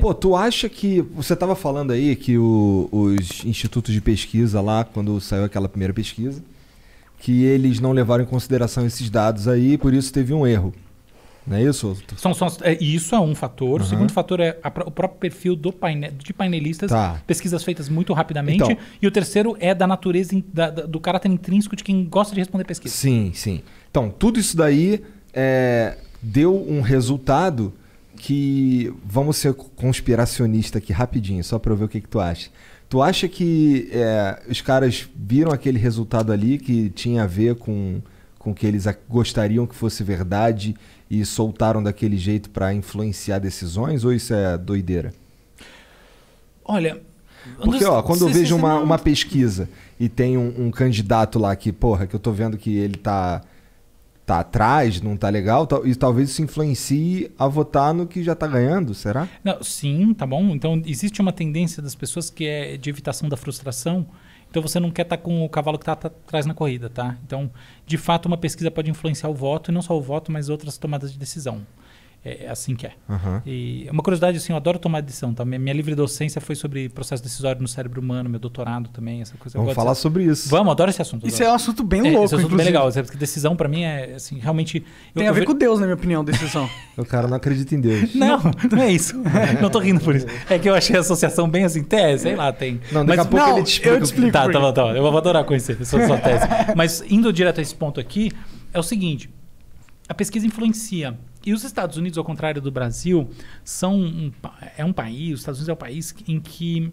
Pô, tu acha que. Você estava falando aí que o, os institutos de pesquisa lá, quando saiu aquela primeira pesquisa, que eles não levaram em consideração esses dados aí, por isso teve um erro. Não é isso? São, são, é, isso é um fator. Uhum. O segundo fator é a, o próprio perfil do de painelistas, tá. pesquisas feitas muito rapidamente. Então, e o terceiro é da natureza, da, da, do caráter intrínseco de quem gosta de responder pesquisa. Sim, sim. Então, tudo isso daí é, deu um resultado que vamos ser conspiracionista aqui rapidinho, só para eu ver o que, que tu acha. Tu acha que é, os caras viram aquele resultado ali que tinha a ver com com o que eles gostariam que fosse verdade e soltaram daquele jeito para influenciar decisões? Ou isso é doideira? Olha. Porque, ó, quando eu vejo uma, uma pesquisa e tem um, um candidato lá que, porra, que eu tô vendo que ele tá tá atrás, não tá legal, e talvez isso influencie a votar no que já tá ganhando, será? Não, sim, tá bom. Então existe uma tendência das pessoas que é de evitação da frustração. Então você não quer estar tá com o cavalo que está tá atrás na corrida, tá? Então, de fato, uma pesquisa pode influenciar o voto, e não só o voto, mas outras tomadas de decisão. É, é, assim que é. Uhum. E é uma curiosidade, assim, eu adoro tomar decisão. Tá? Minha, livre docência foi sobre processo decisório no cérebro humano, meu doutorado também, essa coisa. Vamos falar dizer. sobre isso. Vamos, adoro esse assunto. Adoro. Isso é um assunto bem é, louco, esse assunto inclusive. bem legal. Porque decisão, para mim, é assim, realmente. Tem eu, a ver eu... com Deus, na minha opinião, decisão. o cara não acredita em Deus. Não, não é isso. não tô rindo por isso. É que eu achei a associação bem assim, tese, sei lá, tem. Não, daqui Mas, a pouco não, ele te explica. Eu te explico. Tá, tá bom, tá bom. Eu vou adorar conhecer a sua tese. Mas indo direto a esse ponto aqui, é o seguinte: a pesquisa influencia e os Estados Unidos, ao contrário do Brasil, são um, é um país, os Estados Unidos é um país em que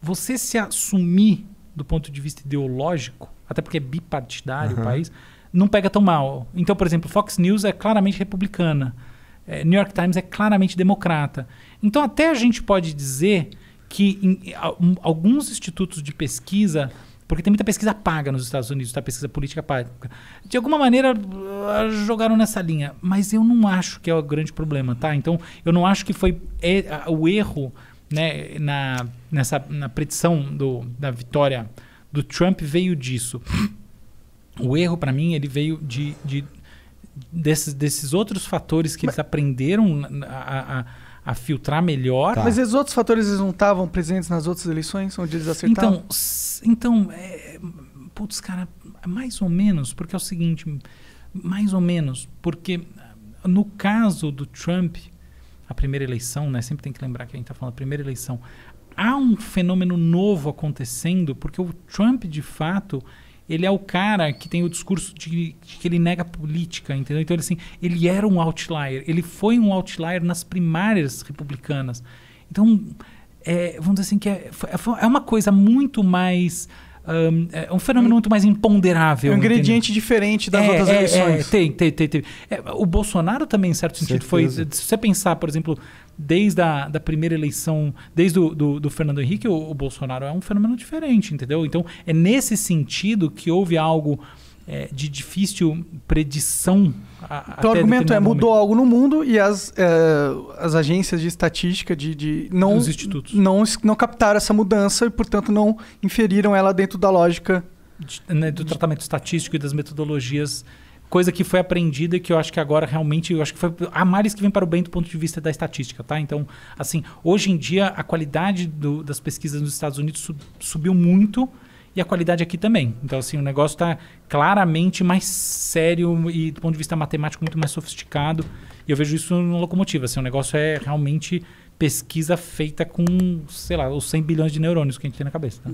você se assumir do ponto de vista ideológico, até porque é bipartidário uhum. o país, não pega tão mal. Então, por exemplo, Fox News é claramente republicana, é, New York Times é claramente democrata. Então, até a gente pode dizer que em, alguns institutos de pesquisa porque tem muita pesquisa paga nos Estados Unidos, tá? Pesquisa política paga. De alguma maneira, jogaram nessa linha. Mas eu não acho que é o grande problema, tá? Então, eu não acho que foi é, o erro né, na, nessa, na predição do, da vitória do Trump veio disso. O erro, para mim, ele veio de, de desses, desses outros fatores que Mas... eles aprenderam a, a a filtrar melhor. Tá. Mas esses outros fatores eles não estavam presentes nas outras eleições onde eles acertaram? Então, então é, putz, cara, mais ou menos, porque é o seguinte, mais ou menos, porque ah, no caso do Trump, a primeira eleição, né, sempre tem que lembrar que a gente está falando da primeira eleição, há um fenômeno novo acontecendo, porque o Trump, de fato, ele é o cara que tem o discurso de, de que ele nega política, entendeu? Então, ele, assim, ele era um outlier, ele foi um outlier nas primárias republicanas. Então, é, vamos dizer assim, que é, é, é uma coisa muito mais um, é, é um fenômeno muito mais imponderável. É um ingrediente entendeu? diferente das é, outras é, eleições. É, tem, tem, tem. tem. É, o Bolsonaro também, em certo sentido, Certeza. foi. Se você pensar, por exemplo, desde a da primeira eleição, desde o, do, do, Fernando Henrique, o, o Bolsonaro é um fenômeno diferente, entendeu? Então, é nesse sentido que houve algo é, de difícil predição. então, o argumento é: mudou algo no mundo e as, é, as agências de estatística de, de não, Os institutos. Não, não captaram essa mudança e, portanto, não inferiram ela dentro da lógica. De, né, do de... tratamento estatístico e das metodologias coisa que foi aprendida e que eu acho que agora realmente, eu acho que foi a que vem para o bem do ponto de vista da estatística, tá? Então, assim, hoje em dia a qualidade do, das pesquisas nos Estados Unidos sub, subiu muito e a qualidade aqui também. Então, assim, o negócio está claramente mais sério e, do ponto de vista matemático, muito mais sofisticado. E eu vejo isso no locomotiva. Assim, o negócio é realmente pesquisa feita com, sei lá, os 100 bilhões de neurônios que a gente tem na cabeça. Tá?